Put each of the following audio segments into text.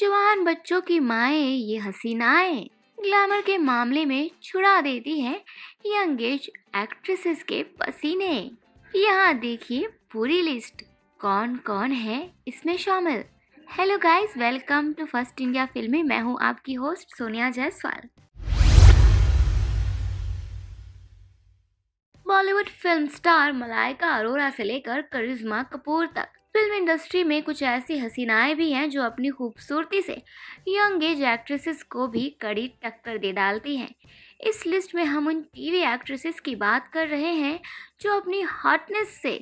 जवान बच्चों की माए ये हसीनाए ग्लैमर के मामले में छुड़ा देती हैं यंग एज एक्ट्रेसेस के पसीने यहाँ देखिए पूरी लिस्ट कौन कौन है इसमें शामिल hello guys welcome to first India filmy मैं हूँ आपकी host Sonia Jaiswal Bollywood film star Malaika Arora से लेकर करिश्मा कपूर तक फिल्म इंडस्ट्री में कुछ ऐसी हसीनाएं भी हैं जो अपनी खूबसूरती से यंग एज एक्ट्रेसेस को भी कड़ी टक्कर दे डालती हैं इस लिस्ट में हम उन टीवी एक्ट्रेसेस की बात कर रहे हैं जो अपनी हॉटनेस से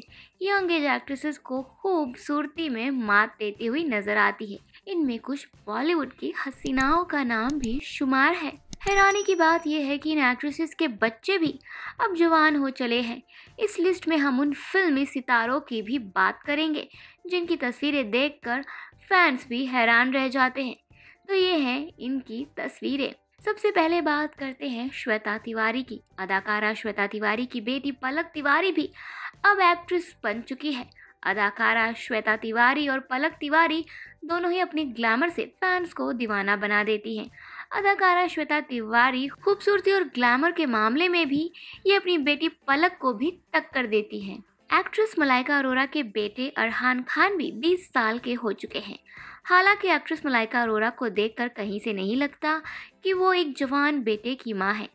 यंग एज एक्ट्रेसेस को खूबसूरती में मात देती हुई नजर आती है इनमें कुछ बॉलीवुड की हसीनाओं का नाम भी शुमार है हैरानी की बात यह है कि इन एक्ट्रेसेस के बच्चे भी अब जवान हो चले हैं इस लिस्ट में हम उन फिल्मी सितारों की भी बात करेंगे जिनकी तस्वीरें देखकर फैंस भी हैरान रह जाते हैं तो ये हैं इनकी तस्वीरें सबसे पहले बात करते हैं श्वेता तिवारी की अदाकारा श्वेता तिवारी की बेटी पलक तिवारी भी अब एक्ट्रेस बन चुकी है अदाकारा श्वेता तिवारी और पलक तिवारी दोनों ही अपनी ग्लैमर से फैंस को दीवाना बना देती हैं अदाकारा श्वेता तिवारी खूबसूरती और ग्लैमर के मामले में भी ये अपनी बेटी पलक को भी टक्कर देती है एक्ट्रेस मलाइका अरोरा के बेटे अरहान खान भी 20 साल के हो चुके हैं हालांकि एक्ट्रेस मलाइका अरोरा को देखकर कहीं से नहीं लगता कि वो एक जवान बेटे की माँ है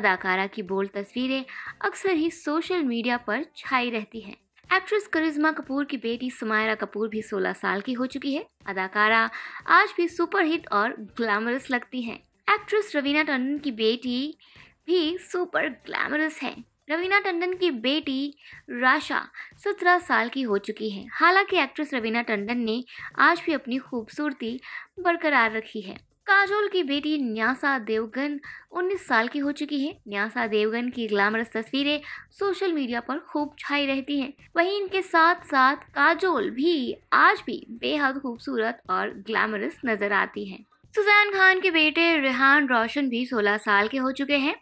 अदाकारा की बोल्ड तस्वीरें अक्सर ही सोशल मीडिया पर छाई रहती हैं एक्ट्रेस करिश्मा कपूर की बेटी सुमायरा कपूर भी 16 साल की हो चुकी है अदाकारा आज भी सुपरहिट और ग्लैमरस लगती हैं। एक्ट्रेस रवीना टंडन की बेटी भी सुपर ग्लैमरस है रवीना टंडन की बेटी राशा सत्रह साल की हो चुकी है हालांकि एक्ट्रेस रवीना टंडन ने आज भी अपनी खूबसूरती बरकरार रखी है काजोल की बेटी न्यासा देवगन 19 साल की हो चुकी है न्यासा देवगन की ग्लैमरस तस्वीरें सोशल मीडिया पर खूब छाई रहती हैं वहीं इनके साथ साथ काजोल भी आज भी बेहद खूबसूरत और ग्लैमरस नजर आती हैं सुजैन खान के बेटे रेहान रोशन भी 16 साल के हो चुके हैं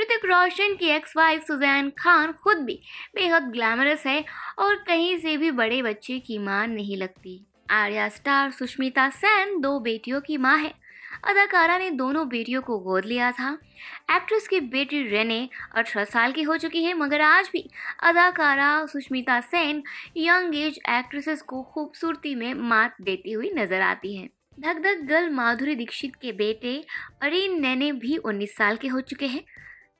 ऋतिक रोशन की एक्स वाइफ सुजैन खान खुद भी बेहद ग्लैमरस है और कहीं से भी बड़े बच्चे की मां नहीं लगती आर्या स्टार सुष्मिता सेन दो बेटियों की मां है अदाकारा ने दोनों बेटियों को गोद लिया था एक्ट्रेस की बेटी रेने अठारह साल की हो चुकी है मगर आज भी अदाकारा Sushmita Sen young age actresses को खूबसूरती में मात देती हुई नजर आती हैं धक धक गर्ल माधुरी दीक्षित के बेटे अरीन नैने भी 19 साल के हो चुके हैं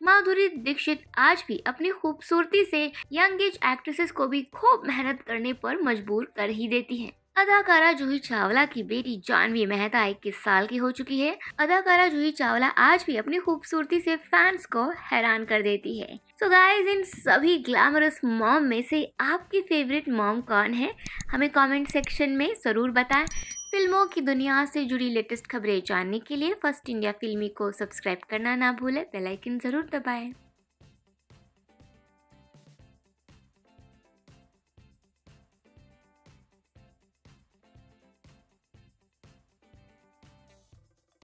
माधुरी दीक्षित आज भी अपनी खूबसूरती से यंग एज एक्ट्रेसेस को भी खूब मेहनत करने पर मजबूर कर ही देती हैं अदाकारा जूही चावला की बेटी जानवी मेहता इक्कीस साल की हो चुकी है अदाकारा जूही चावला आज भी अपनी खूबसूरती से फैंस को हैरान कर देती है सो so गाइस इन सभी ग्लैमरस मॉम में से आपकी फेवरेट मॉम कौन है हमें कमेंट सेक्शन में ज़रूर बताएं फिल्मों की दुनिया से जुड़ी लेटेस्ट खबरें जानने के लिए फर्स्ट इंडिया फिल्मी को सब्सक्राइब करना ना भूलें बेलाइकिन ज़रूर दबाएं